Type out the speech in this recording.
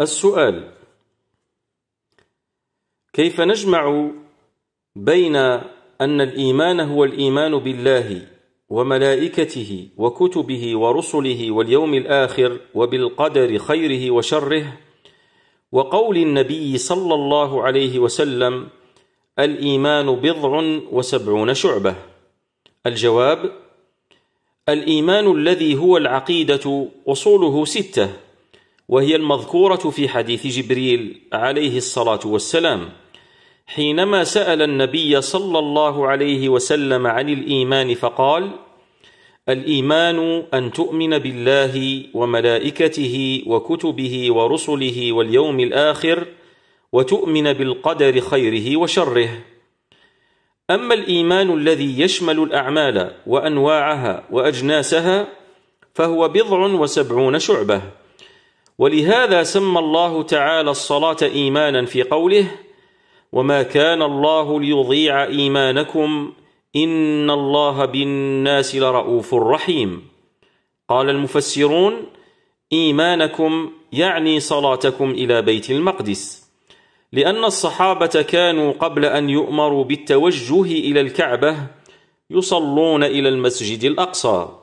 السؤال كيف نجمع بين أن الإيمان هو الإيمان بالله وملائكته وكتبه ورسله واليوم الآخر وبالقدر خيره وشره وقول النبي صلى الله عليه وسلم الإيمان بضع وسبعون شعبة الجواب الإيمان الذي هو العقيدة أصوله سته وهي المذكورة في حديث جبريل عليه الصلاة والسلام حينما سأل النبي صلى الله عليه وسلم عن الإيمان فقال: الإيمان أن تؤمن بالله وملائكته وكتبه ورسله واليوم الآخر وتؤمن بالقدر خيره وشره. أما الإيمان الذي يشمل الأعمال وأنواعها وأجناسها فهو بضع وسبعون شعبة ولهذا سمى الله تعالى الصلاة إيمانا في قوله وما كان الله ليضيع إيمانكم إن الله بالناس لرؤوف رحيم قال المفسرون إيمانكم يعني صلاتكم إلى بيت المقدس لأن الصحابة كانوا قبل أن يؤمروا بالتوجه إلى الكعبة يصلون إلى المسجد الأقصى